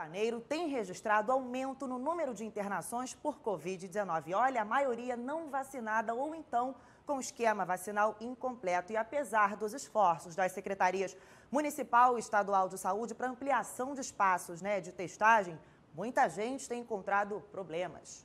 Janeiro tem registrado aumento no número de internações por Covid-19. Olha, a maioria não vacinada ou então com esquema vacinal incompleto. E apesar dos esforços das secretarias municipal e estadual de saúde para ampliação de espaços né, de testagem, muita gente tem encontrado problemas.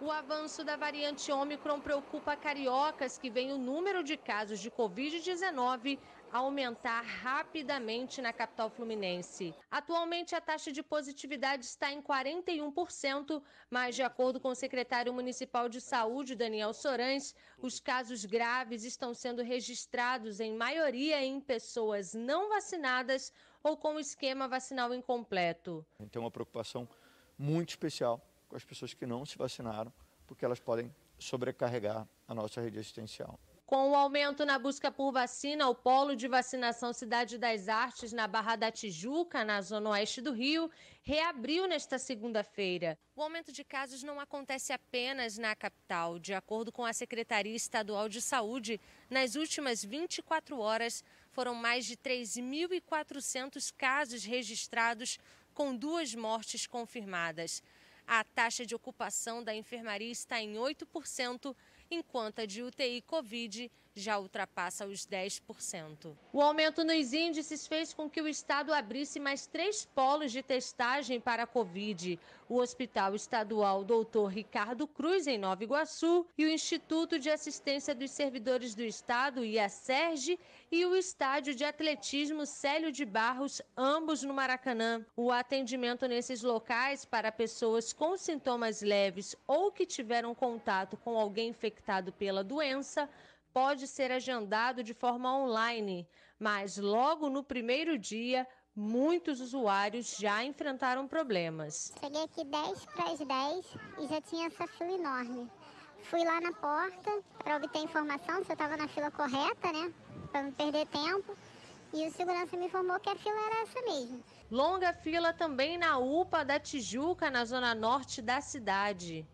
O avanço da variante Ômicron preocupa cariocas que veem o número de casos de Covid-19 aumentar rapidamente na capital fluminense. Atualmente, a taxa de positividade está em 41%, mas, de acordo com o secretário municipal de saúde, Daniel Sorães, os casos graves estão sendo registrados, em maioria, em pessoas não vacinadas ou com esquema vacinal incompleto. Então, uma preocupação muito especial com as pessoas que não se vacinaram, porque elas podem sobrecarregar a nossa rede assistencial. Com o aumento na busca por vacina, o polo de vacinação Cidade das Artes, na Barra da Tijuca, na zona oeste do Rio, reabriu nesta segunda-feira. O aumento de casos não acontece apenas na capital. De acordo com a Secretaria Estadual de Saúde, nas últimas 24 horas foram mais de 3.400 casos registrados, com duas mortes confirmadas. A taxa de ocupação da enfermaria está em 8% enquanto a de UTI Covid já ultrapassa os 10%. O aumento nos índices fez com que o estado abrisse mais três polos de testagem para a Covid: o Hospital Estadual Dr. Ricardo Cruz, em Nova Iguaçu, e o Instituto de Assistência dos Servidores do Estado, IASERG, e o Estádio de Atletismo Célio de Barros, ambos no Maracanã. O atendimento nesses locais para pessoas com sintomas leves ou que tiveram contato com alguém infectado infectado pela doença pode ser agendado de forma online, mas logo no primeiro dia, muitos usuários já enfrentaram problemas. Cheguei aqui 10 para as 10 e já tinha essa fila enorme. Fui lá na porta para obter informação se eu estava na fila correta, né? Para não perder tempo. E o segurança me informou que a fila era essa mesmo. Longa fila também na UPA da Tijuca, na zona norte da cidade.